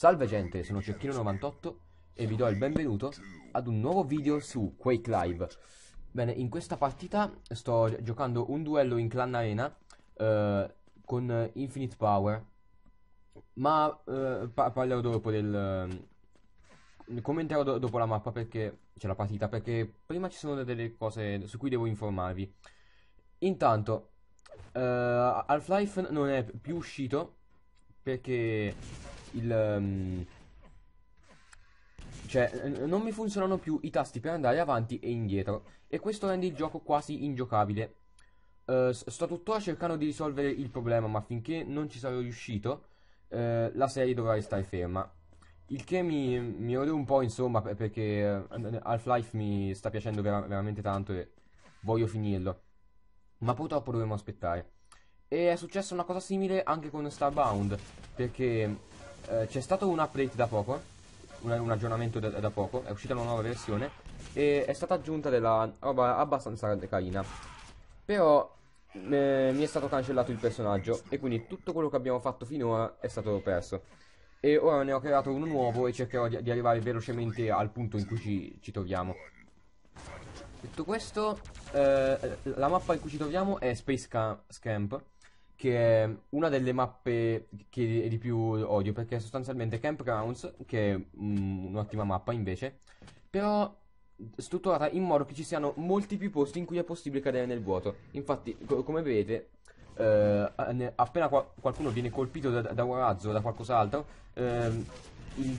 Salve gente, sono Cecchino98 e vi do il benvenuto ad un nuovo video su Quake Live. Bene, in questa partita sto giocando un duello in clan arena eh, con Infinite Power, ma eh, pa parlerò dopo del... Ehm, commenterò do dopo la mappa perché... cioè la partita, perché prima ci sono delle cose su cui devo informarvi. Intanto, eh, Half-Life non è più uscito perché il... Um, cioè, non mi funzionano più i tasti per andare avanti e indietro, e questo rende il gioco quasi ingiocabile. Uh, sto tuttora cercando di risolvere il problema, ma finché non ci sarò riuscito, uh, la serie dovrà restare ferma. Il che mi, mi ode un po', insomma, perché eh, Half-Life mi sta piacendo vera veramente tanto e voglio finirlo. Ma purtroppo dovremo aspettare. E è successa una cosa simile anche con Starbound, perché eh, c'è stato un update da poco, un, un aggiornamento da, da, poco, è uscita una nuova versione e è stata aggiunta della roba abbastanza carina. Però eh, mi è stato cancellato il personaggio e quindi tutto quello che abbiamo fatto finora è stato perso. E ora ne ho creato uno nuovo e cercherò di, di arrivare velocemente al punto in cui ci, ci troviamo. Detto questo, eh, la mappa in cui ci troviamo è Space Camp che è una delle mappe che di più odio, perché è sostanzialmente Campgrounds, che è mm, un'ottima mappa invece, però strutturata in modo che ci siano molti più posti in cui è possibile cadere nel vuoto. Infatti, co come vedete, eh, appena qua qualcuno viene colpito da, da, un razzo o da qualcos'altro, eh, il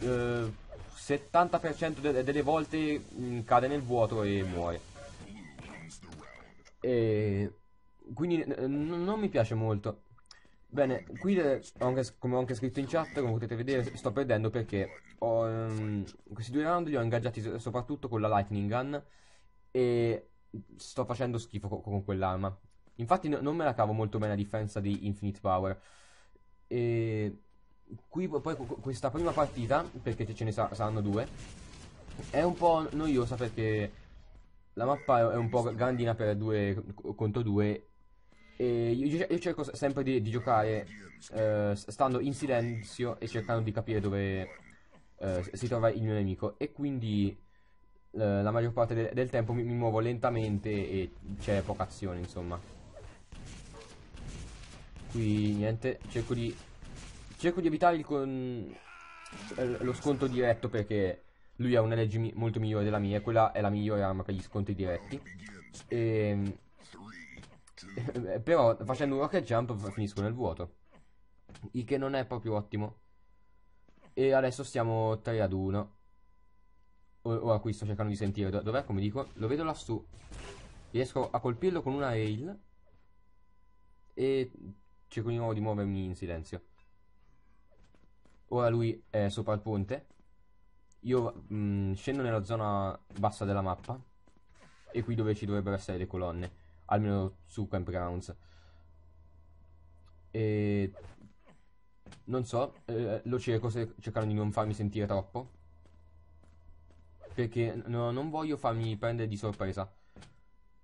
eh, 70% de delle volte mh, mm, cade nel vuoto e muore. E quindi non mi piace molto. Bene, qui eh, ho anche, come ho anche scritto in chat, come potete vedere, sto perdendo perché ho, um, questi due round li ho ingaggiati soprattutto con la Lightning Gun e sto facendo schifo co con quell'arma. Infatti no non me la cavo molto bene a differenza di Infinite Power. E qui poi questa prima partita, perché ce ne sar saranno due, è un po' noiosa perché la mappa è un po' grandina per due contro due e io, io cerco sempre di, di giocare eh, stando in silenzio e cercando di capire dove eh, si trova il mio nemico. E quindi eh, la maggior parte de del tempo mi, mi muovo lentamente e c'è poca azione, insomma. Qui niente, cerco di cerco di evitare con... Eh, lo sconto diretto perché lui ha un'LG molto migliore della mia e quella è la migliore arma per gli sconti diretti e ehm, eh, eh, però facendo un rocket jump finisco nel vuoto. Il che non è proprio ottimo. E adesso stiamo 3 ad 1. Ora qui sto cercando di sentire. Dov'è? Come dico? Lo vedo lassù. Riesco a colpirlo con una rail. E cerco di nuovo di muovermi in silenzio. Ora lui è sopra il ponte. Io mh, mm, scendo nella zona bassa della mappa. E qui dove ci dovrebbero essere le colonne almeno su Campgrounds. E non so, eh, lo cerco se cercano di non farmi sentire troppo. Perché no, non voglio farmi prendere di sorpresa.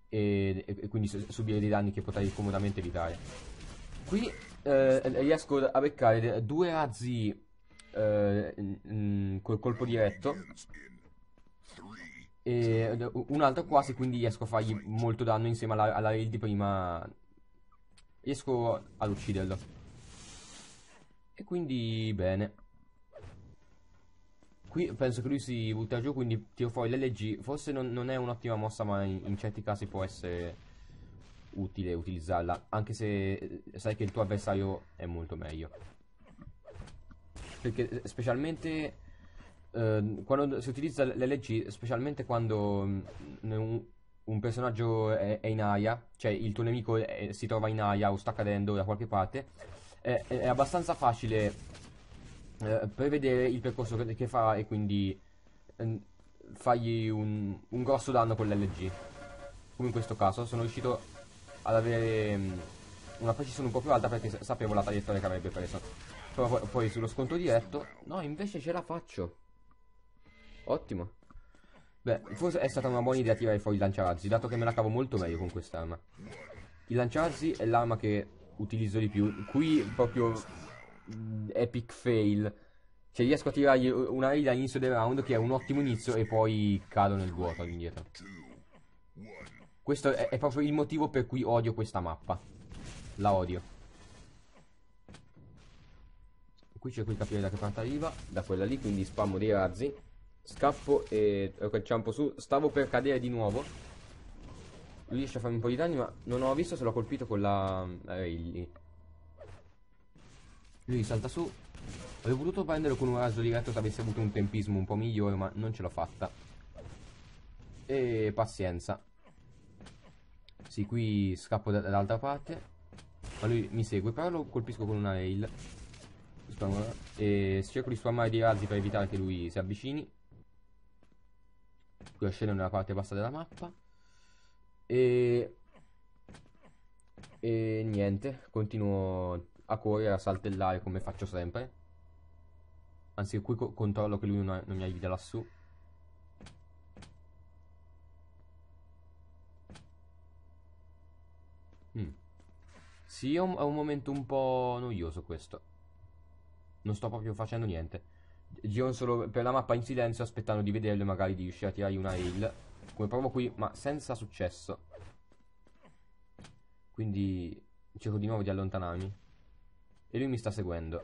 E, e, e quindi subire dei danni che potrei comodamente evitare. Qui eh, riesco a beccare due razzi eh, col colpo diretto e un altro quasi, quindi riesco a fargli molto danno insieme alla, alla raid prima. Riesco ad ucciderlo. E quindi bene. Qui penso che lui si butta giù, quindi tiro fuori l'LG. Forse non, non è un'ottima mossa, ma in, in, certi casi può essere utile utilizzarla. Anche se eh, sai che il tuo avversario è molto meglio. Perché eh, specialmente eh, quando si utilizza l'LG, specialmente quando mh, mm, un, un, personaggio è, è, in aia, cioè il tuo nemico è, si trova in aia o sta cadendo da qualche parte, è, è abbastanza facile eh, prevedere il percorso che, che fa e quindi eh, fargli un, un, grosso danno con l'LG. Come in questo caso, sono riuscito ad avere mh, mm, una precisione un po' più alta perché sapevo la traiettoria che avrebbe preso. Però poi, poi sullo sconto diretto, no, invece ce la faccio. Ottimo. Beh, forse è stata una buona idea tirare fuori il lanciarazzi, dato che me la cavo molto meglio con quest'arma. Il lanciarazzi è l'arma che utilizzo di più. Qui proprio mm, epic fail. Cioè riesco a tirargli una raid all'inizio del round che è un ottimo inizio e poi cado nel vuoto all'indietro. Questo è, è proprio il motivo per cui odio questa mappa. La odio. Qui cerco di capire da che parte arriva, da quella lì, quindi spammo dei razzi. Scappo e ciampo su. Stavo per cadere di nuovo. Lui riesce a farmi un po' di danni, ma non ho visto se l'ho colpito con la... Railly. Eh, lui salta su. Avrei voluto prenderlo con un raso diretto se avessi avuto un tempismo un po' migliore, ma non ce l'ho fatta. E pazienza. Sì, qui scappo dall'altra parte. Ma lui mi segue, però lo colpisco con una rail. E cerco di sfamare dei razzi per evitare che lui si avvicini qui scendere nella parte bassa della mappa e, e niente continuo a correre a saltellare come faccio sempre anzi qui co controllo che lui non, non mi aiuta lassù mm. sì è un, è un momento un po' noioso questo non sto proprio facendo niente girano solo per la mappa in silenzio aspettando di vederlo e magari di riuscire a tirargli una hail come provo qui ma senza successo quindi cerco di nuovo di allontanarmi e lui mi sta seguendo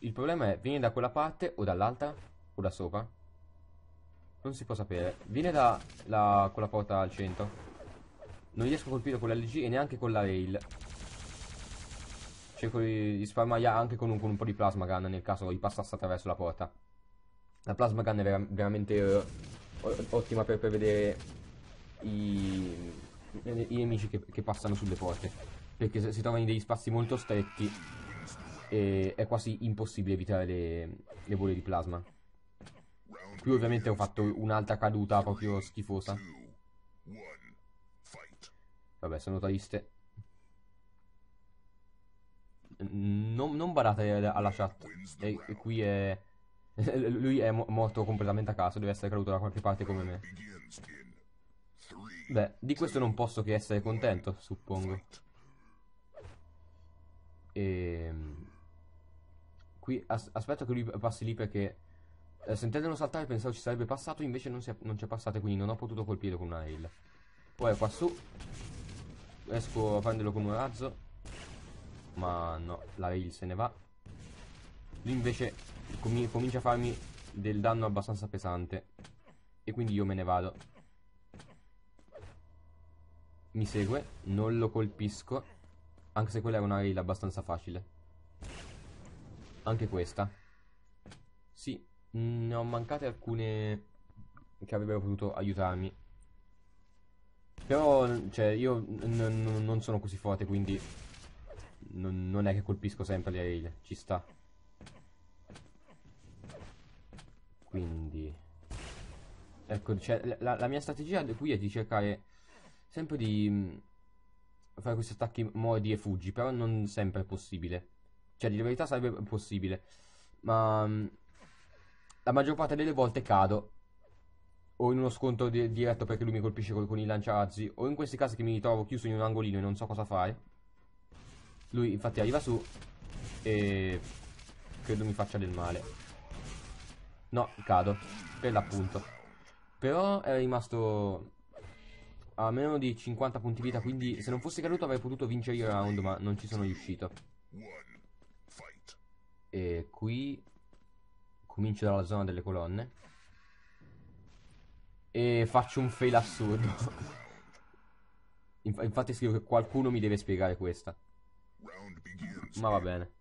il problema è viene da quella parte o dall'altra o da sopra non si può sapere viene da la, quella porta al centro non riesco a colpire con la LG e neanche con la rail cerco cioè, di, di spalmare anche con un, con un, po' di plasma gun nel caso gli passasse attraverso la porta. La plasma gun è vera, veramente uh, ottima per prevedere i, i, i nemici che, che, passano sulle porte, perché se si trovano in degli spazi molto stretti eh, è quasi impossibile evitare le, le bolle di plasma. Qui ovviamente ho fatto un'altra caduta proprio schifosa. Vabbè, sono triste non, non badate alla chat. E, e qui è... Lui è morto completamente a caso, deve essere caduto da qualche parte come me. Beh, di questo non posso che essere contento, suppongo. E... Ehm, qui as aspetto che lui passi lì perché... Eh, sentendolo saltare pensavo ci sarebbe passato, invece non, c'è passato, quindi non ho potuto colpirlo con una hail. Poi qua su... riesco a prenderlo con un razzo ma no, la rail se ne va. Lui invece com comincia a farmi del danno abbastanza pesante. E quindi io me ne vado. Mi segue, non lo colpisco. Anche se quella è una rail abbastanza facile. Anche questa. Sì, ne ho mancate alcune che avrebbero potuto aiutarmi. Però, cioè, io non sono così forte, quindi non, non è che colpisco sempre le rail, ci sta. Quindi... Ecco, cioè, la, la, mia strategia qui è di cercare sempre di mm, fare questi attacchi mordi e fuggi, però non sempre è possibile. Cioè, di verità sarebbe possibile, ma mm, la maggior parte delle volte cado o in uno scontro di diretto perché lui mi colpisce con, con i lanciarazzi, o in questi casi che mi ritrovo chiuso in un angolino e non so cosa fare. Lui infatti arriva su e credo mi faccia del male. No, cado, per l'appunto. Però è rimasto a meno di 50 punti vita, quindi se non fosse caduto avrei potuto vincere il round, ma non ci sono riuscito. E qui comincio dalla zona delle colonne. E faccio un fail assurdo. infatti scrivo che qualcuno mi deve spiegare questa. Ma va bene.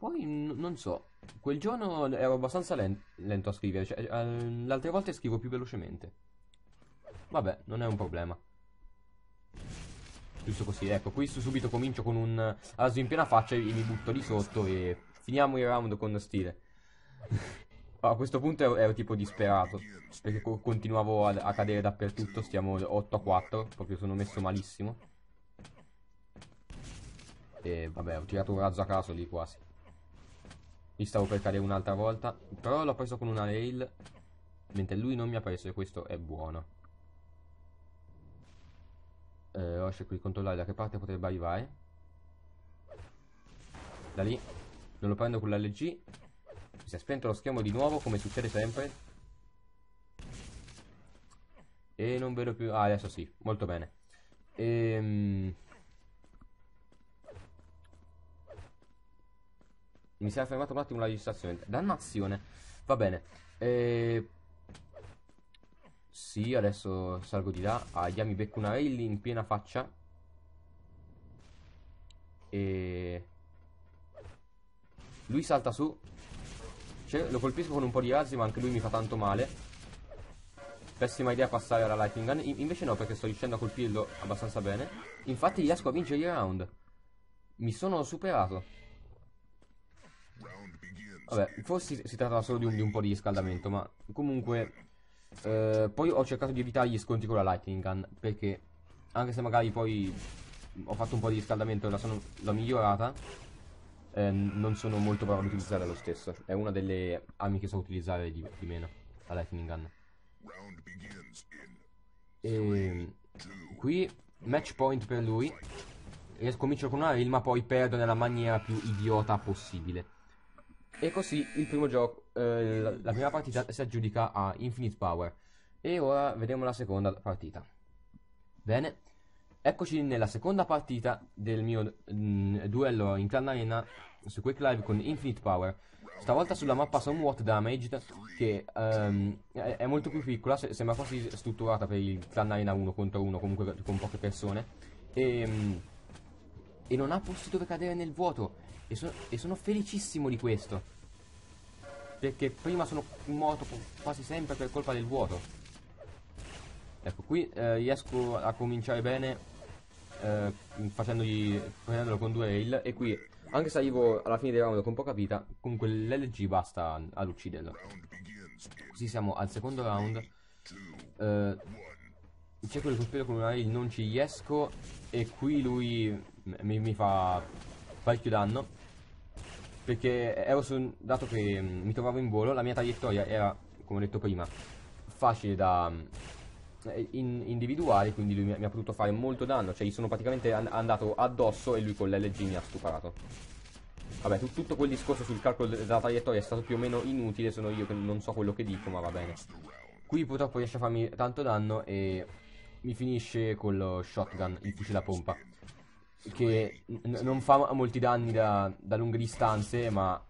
Poi non so, quel giorno ero abbastanza lento, lento a scrivere, cioè, uh, le altre volte scrivo più velocemente. Vabbè, non è un problema. Giusto così, ecco, qui subito comincio con un aso in piena faccia e mi butto lì sotto e finiamo il round con stile. a questo punto ero, ero tipo disperato, perché co continuavo a, a, cadere dappertutto, stiamo 8 a 4, proprio sono messo malissimo. E vabbè, ho tirato un razzo a caso lì quasi. Mi stavo per cadere un'altra volta, però l'ho preso con una rail, mentre lui non mi ha preso e questo è buono. Eh, ora cerco di controllare da che parte potrebbe arrivare. Da lì. Non lo prendo con l'LG si è spento lo schermo di nuovo, come succede sempre. E non vedo più... Ah, adesso sì, molto bene. Ehm... Mi si è fermato un attimo la registrazione. Dannazione. Va bene. Ehm... Sì, adesso salgo di là. Aia, ah, mi becco una rail in piena faccia. E... Lui salta su cioè, lo colpisco con un po' di razzi, ma anche lui mi fa tanto male. Pessima idea passare alla Lightning Gun. I invece no, perché sto riuscendo a colpirlo abbastanza bene. Infatti riesco a vincere i round. Mi sono superato. Vabbè, forse si trattava solo di un, di un po' di riscaldamento, ma comunque... Eh, poi ho cercato di evitare gli scontri con la Lightning Gun, perché anche se magari poi ho fatto un po' di riscaldamento e l'ho migliorata, eh, non sono molto bravo ad utilizzare lo stesso. È una delle armi che so utilizzare di, di meno, la Lightning Gun. Ehm, e qui match point per lui. E comincio con una reel, ma poi perdo nella maniera più idiota possibile. E così il primo gioco, eh, la prima partita si aggiudica a Infinite Power. E ora vediamo la seconda partita. Bene, Eccoci nella seconda partita del mio mh, mm, duello in Clan Arena su Quick Live con Infinite Power. Stavolta sulla mappa Somewhat Damaged che um, è, è, molto più piccola, se, sembra quasi strutturata per il Clan Arena 1 contro 1 comunque con poche persone. E, mh, mm, e non ha posti dove cadere nel vuoto e, so, e sono felicissimo di questo. Perché prima sono morto quasi sempre per colpa del vuoto. Ecco, qui eh, riesco a cominciare bene eh, con due rail e qui anche se arrivo alla fine del round con poca vita comunque l'LG basta ad ucciderlo così siamo al secondo round eh, cerco di colpire con una rail non ci riesco e qui lui mi, mi fa parecchio danno perché ero su, dato che mm, mi trovavo in volo la mia traiettoria era come ho detto prima facile da eh, in, individuali, quindi lui mi, mi, ha potuto fare molto danno, cioè gli sono praticamente an andato addosso e lui con l'LG mi ha stuparato. Vabbè, tu, tutto quel discorso sul calcolo della traiettoria è stato più o meno inutile, sono io che non so quello che dico, ma va bene. Qui purtroppo riesce a farmi tanto danno e mi finisce con lo shotgun, il fucile a pompa. Che non fa molti danni da, da lunghe distanze, ma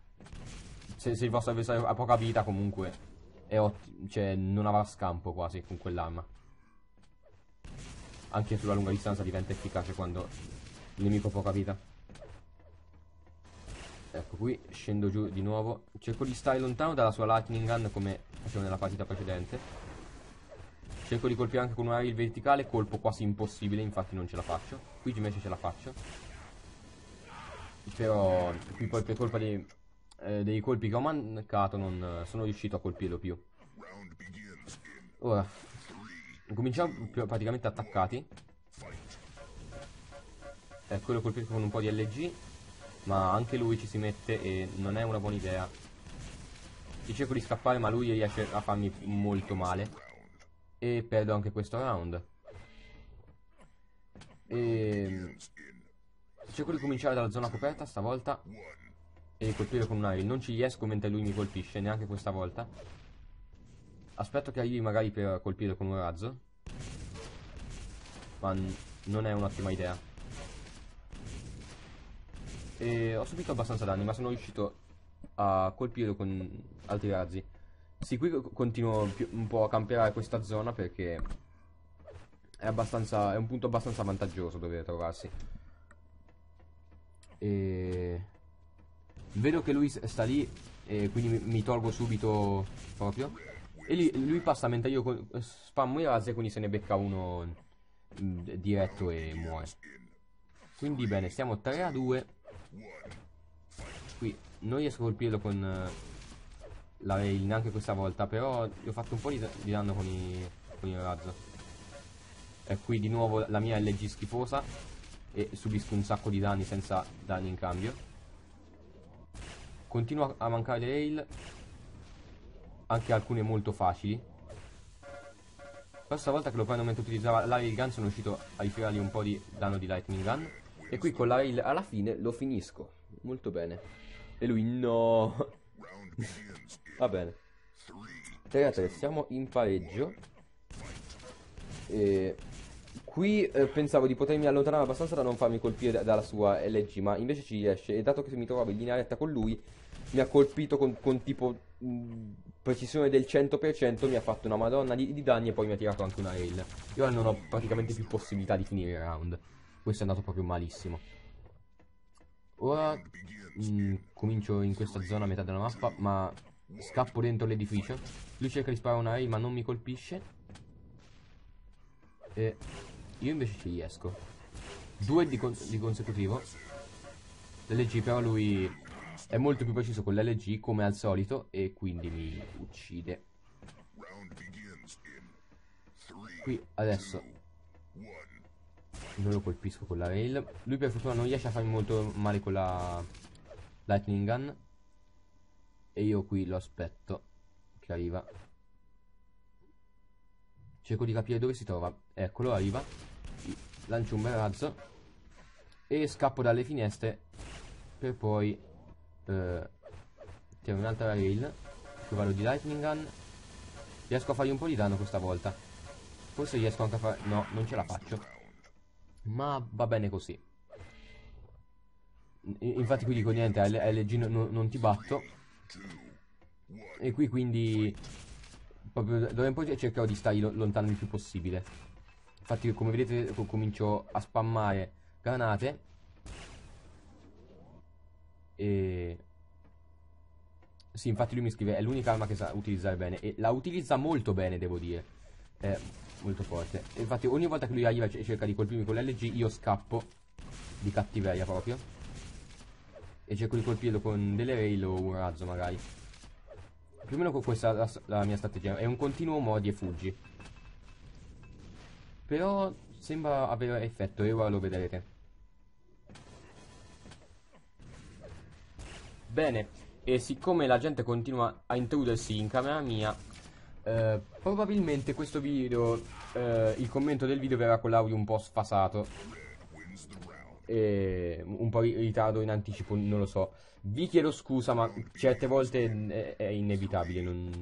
se, se il vostro avversario ha poca vita comunque è cioè, non avrà scampo quasi con quell'arma anche sulla lunga distanza diventa efficace quando il nemico ha poca vita. Ecco qui, scendo giù di nuovo. Cerco di stare lontano dalla sua lightning gun come facevo nella partita precedente. Cerco di colpire anche con una rail verticale, colpo quasi impossibile, infatti non ce la faccio. Qui invece ce la faccio. Però qui poi per colpa dei, eh, dei colpi che ho mancato non eh, sono riuscito a colpirlo più. Ora, Cominciamo praticamente attaccati. Ecco, quello colpito con un po' di LG, ma anche lui ci si mette e non è una buona idea. Io cerco di scappare, ma lui riesce a farmi molto male. E perdo anche questo round. E... Ehm, cerco di cominciare dalla zona coperta stavolta e colpire con un aereo. Non ci riesco mentre lui mi colpisce, neanche questa volta. Aspetto che arrivi magari per colpire con un razzo. Ma non è un'ottima idea. E ho subito abbastanza danni, ma sono riuscito a colpirlo con altri razzi. Sì, qui continuo un po' a camperare questa zona perché è, abbastanza, è un punto abbastanza vantaggioso dove trovarsi. E... Vedo che lui sta lì e quindi mi tolgo subito proprio. E lì, lui passa mentre io con, spammo i razzi, quindi se ne becca uno mm, diretto e muore. Quindi bene, siamo 3 a 2. Qui non riesco a colpirlo con eh, la rail neanche questa volta, però gli ho fatto un po' di, di danno con, i, con il razzo. E qui di nuovo la mia LG schifosa e subisco un sacco di danni senza danni in cambio. Continua a mancare le rail anche alcune molto facili. La scorsa volta che lo Venom utilizzava la gun sono riuscito a rifiorargli un po' di danno di lightning gun. E qui con la rail alla fine lo finisco. Molto bene. E lui no. Va bene. 3 a 3, siamo in pareggio. E qui eh, pensavo di potermi allontanare abbastanza da non farmi colpire dalla sua LG, ma invece ci riesce. E dato che mi trovavo in linea retta con lui, mi ha colpito con, con tipo mh, precisione del 100%, mi ha fatto una madonna di, di, danni e poi mi ha tirato anche una rail. Io non ho praticamente più possibilità di finire il round. Questo è andato proprio malissimo. Ora mh, comincio in questa zona a metà della mappa, ma scappo dentro l'edificio. Lui cerca di sparare una rail ma non mi colpisce. E io invece ci riesco. Due di, con di consecutivo. leggi però lui è molto più preciso con l'LG come al solito e quindi mi uccide. Qui adesso non lo colpisco con la rail. Lui per fortuna non riesce a farmi molto male con la lightning gun. E io qui lo aspetto che arriva. Cerco di capire dove si trova. Eccolo, arriva. Lancio un bel razzo. E scappo dalle finestre per poi eh, Tiene un'altra rail Cavallo di lightning gun Riesco a fargli un po' di danno questa volta Forse riesco anche a fare... No, non ce la faccio Ma va bene così Infatti qui dico niente, LG non, non ti batto E qui quindi Proprio dove in poi cercherò di stare lontano il più possibile Infatti come vedete comincio a spammare granate e... Sì, infatti lui mi scrive, è l'unica arma che sa utilizzare bene. E la utilizza molto bene, devo dire. È molto forte. infatti ogni volta che lui arriva e cerca di colpirmi con l'LG, io scappo di cattiveria proprio. E cerco di colpirlo con delle rail o un razzo magari. Più o meno con questa la, la mia strategia. È un continuo modi e fuggi. Però sembra avere effetto e ora lo vedrete. Bene, e siccome la gente continua a intrudersi in camera mia, eh, probabilmente questo video, eh, il commento del video verrà con l'audio un po' sfasato. E un po' in ritardo in anticipo, non lo so. Vi chiedo scusa, ma certe volte eh, è inevitabile, non...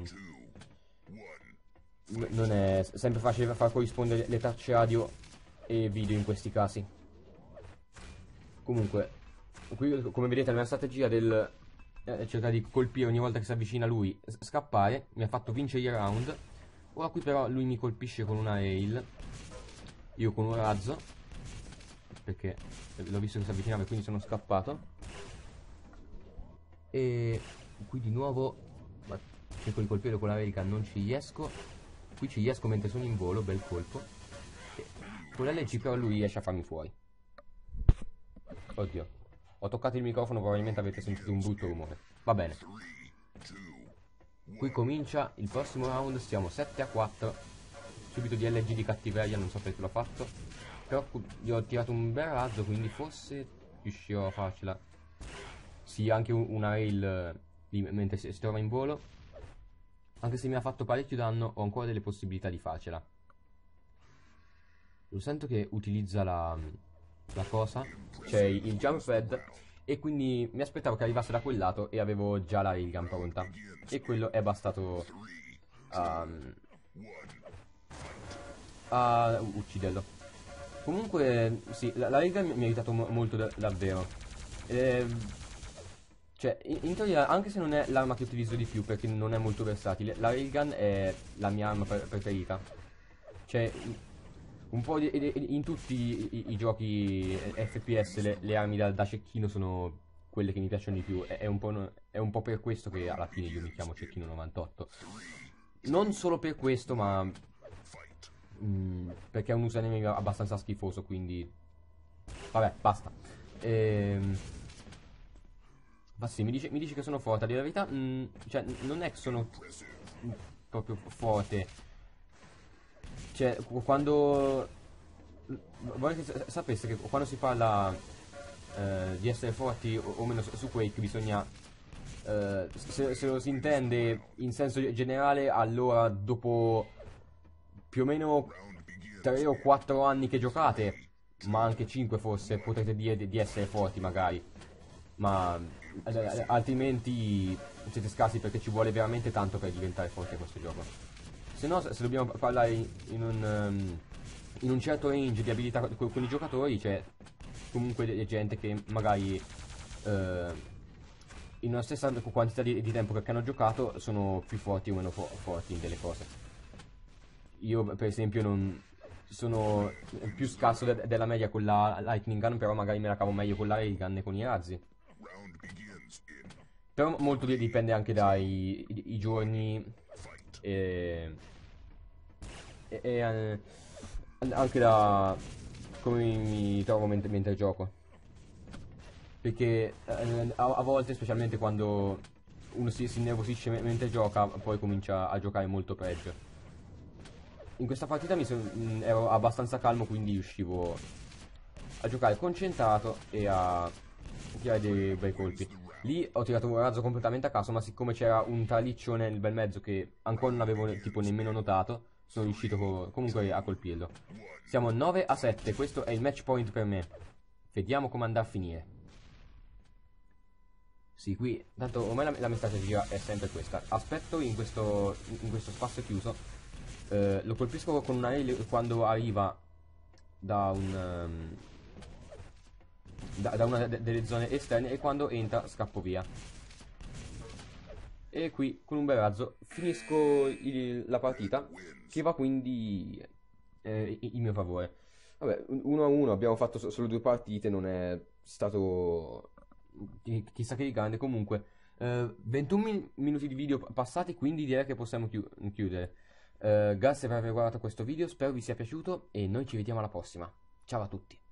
Non è sempre facile far corrispondere le tracce radio e video in questi casi. Comunque, qui come vedete la mia strategia del eh, cerca di colpire ogni volta che si avvicina lui, scappare, mi ha fatto vincere il round. Ora qui però lui mi colpisce con una rail, io con un razzo, perché l'ho visto che si avvicinava e quindi sono scappato. E qui di nuovo cerco di colpirlo con la rail non ci riesco. Qui ci riesco mentre sono in volo, bel colpo. E con la legge però lui riesce a farmi fuori. Oddio, ho toccato il microfono, probabilmente avete sentito un brutto rumore. Va bene. Qui comincia il prossimo round, siamo 7 a 4. Subito di LG di cattiveria, non so perché l'ho fatto. Però gli ho tirato un bel razzo, quindi forse riuscirò a farcela. Sì, anche una rail lì, eh, mentre si, si trova in volo. Anche se mi ha fatto parecchio danno, ho ancora delle possibilità di farcela. Lo sento che utilizza la la cosa, cioè il jump pad e quindi mi aspettavo che arrivasse da quel lato e avevo già la railgun pronta e quello è bastato um, a ucciderlo comunque sì la, la railgun mi ha aiutato mo molto da davvero e, ehm, cioè in, in, teoria anche se non è l'arma che utilizzo di più perché non è molto versatile la railgun è la mia arma pre preferita cioè un po' di, in tutti i, i, i giochi eh, FPS le, le armi da, da, cecchino sono quelle che mi piacciono di più. È, è, un no, è, un po', per questo che alla fine io mi chiamo Cecchino 98. Non solo per questo, ma mh, mm, perché è un username abbastanza schifoso, quindi... Vabbè, basta. Ehm... Ma sì, mi dice, mi dice che sono forte, a dire la verità, mh, mm, cioè, non è che sono proprio forte cioè, quando... Vorrei che sapesse che quando si parla eh, di essere forti o, o meno su, Quake bisogna... Eh, se, se lo si intende in senso generale, allora dopo più o meno 3 o 4 anni che giocate, ma anche 5 forse potrete dire di, essere forti magari ma eh, eh, altrimenti siete scarsi perché ci vuole veramente tanto per diventare forti a questo gioco se no se dobbiamo parlare in un, ehm, in un certo range di abilità con i giocatori c'è comunque gente che magari eh, in una stessa quantità di, di, tempo che hanno giocato sono più forti o meno fo forti in delle cose. Io per esempio non sono più scarso de della media con la Lightning Gun, però magari me la cavo meglio con la Ray e con i razzi. Però molto dipende anche dai i, i giorni e, e, e, anche da come mi trovo mentre, mentre gioco perché eh, a, a, volte specialmente quando uno si, si innervosisce mentre gioca poi comincia a giocare molto peggio in questa partita mi son, mm, ero abbastanza calmo quindi riuscivo a giocare concentrato e a tirare dei bei colpi Lì ho tirato un razzo completamente a caso, ma siccome c'era un traliccione nel bel mezzo che ancora non avevo tipo nemmeno notato, sono riuscito co comunque a colpirlo. Siamo 9 a 7, questo è il match point per me. Vediamo come andrà a finire. Sì, qui, tanto ormai la, la mia strategia è sempre questa. Aspetto in questo, in questo spazio chiuso. Eh, lo colpisco con un aereo quando arriva da un... Um, da, da, una delle zone esterne e quando entra scappo via. E qui con un bel razzo finisco il, la partita che va quindi eh, in mio favore. Vabbè, 1-1 abbiamo fatto solo due partite, non è stato chissà che grande comunque. Eh, 21 min minuti di video passati, quindi direi che possiamo chi chiudere. Eh, grazie per aver guardato questo video, spero vi sia piaciuto e noi ci vediamo alla prossima. Ciao a tutti.